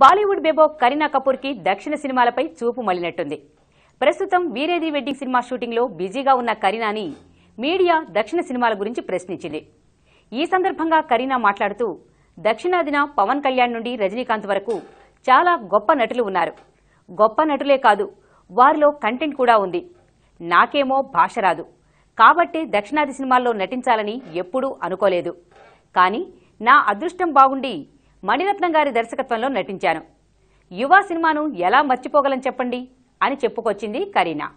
బాలీవుడ్ బెబో కరీనా కపూర్ కి దక్షిణ సినిమాలపై చూపు మళ్ళినట్టుంది ప్రస్తుతం వీరేది వెడ్డింగ్ సినిమా షూటింగ్లో బిజీగా ఉన్న కరీనాని మీడియా దక్షిణ సినిమాల గురించి ప్రశ్నించింది ఈ సందర్భంగా కరీనా మాట్లాడుతూ దక్షిణాదిన పవన్ కళ్యాణ్ నుండి రజనీకాంత్ వరకు చాలా గొప్ప నటులు ఉన్నారు గొప్ప నటులే కాదు వారిలో కంటెంట్ కూడా ఉంది నాకేమో భాష రాదు కాబట్టి దక్షిణాది సినిమాల్లో నటించాలని ఎప్పుడూ అనుకోలేదు కానీ నా అదృష్టం బాగుండి మణిరత్నం గారి దర్శకత్వంలో నటించాను యువ సినిమాను ఎలా మర్చిపోగలని చెప్పండి అని చెప్పుకొచ్చింది కరీనా